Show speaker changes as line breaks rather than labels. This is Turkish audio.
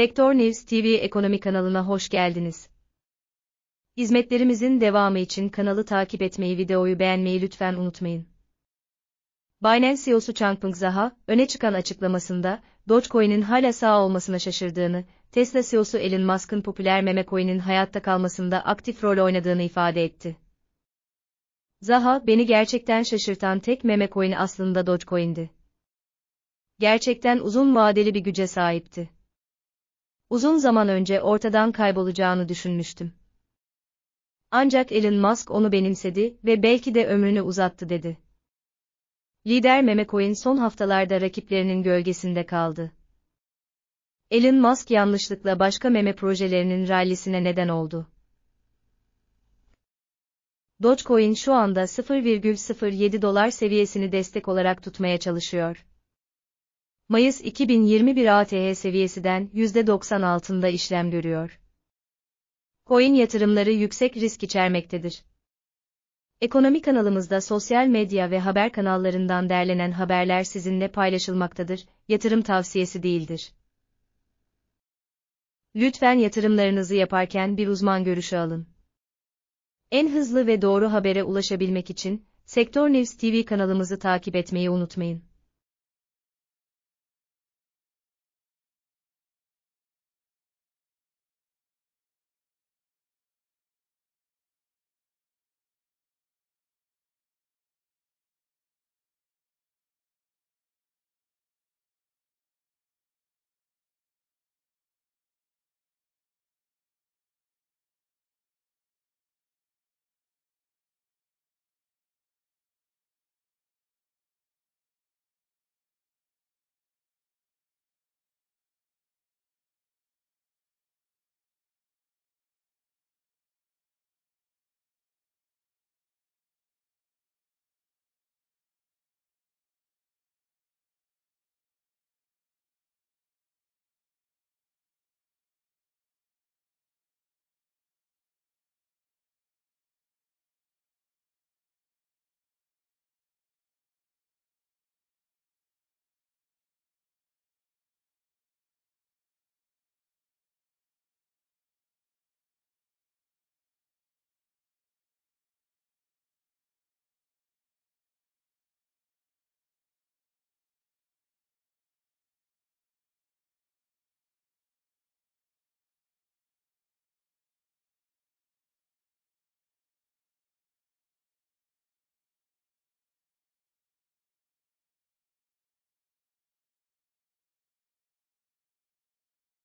Sektör News TV ekonomi kanalına hoş geldiniz. Hizmetlerimizin devamı için kanalı takip etmeyi, videoyu beğenmeyi lütfen unutmayın. Binance CEO'su Changpeng Zaha, öne çıkan açıklamasında, Dogecoin'in hala sağ olmasına şaşırdığını, Tesla CEO'su Elon Musk'ın popüler meme coin'in hayatta kalmasında aktif rol oynadığını ifade etti. Zaha, beni gerçekten şaşırtan tek meme coin aslında Dogecoin'di. Gerçekten uzun vadeli bir güce sahipti uzun zaman önce ortadan kaybolacağını düşünmüştüm. Ancak Elon Musk onu benimsedi ve belki de ömrünü uzattı dedi. Lider meme coin son haftalarda rakiplerinin gölgesinde kaldı. Elon Musk yanlışlıkla başka meme projelerinin rallisine neden oldu. Dogecoin şu anda 0,07 dolar seviyesini destek olarak tutmaya çalışıyor. Mayıs 2021 ATH seviyesinden %90 altında işlem görüyor. Coin yatırımları yüksek risk içermektedir. Ekonomi kanalımızda sosyal medya ve haber kanallarından derlenen haberler sizinle paylaşılmaktadır, yatırım tavsiyesi değildir. Lütfen yatırımlarınızı yaparken bir uzman görüşü alın. En hızlı ve doğru habere ulaşabilmek için Sektör News TV kanalımızı takip etmeyi unutmayın.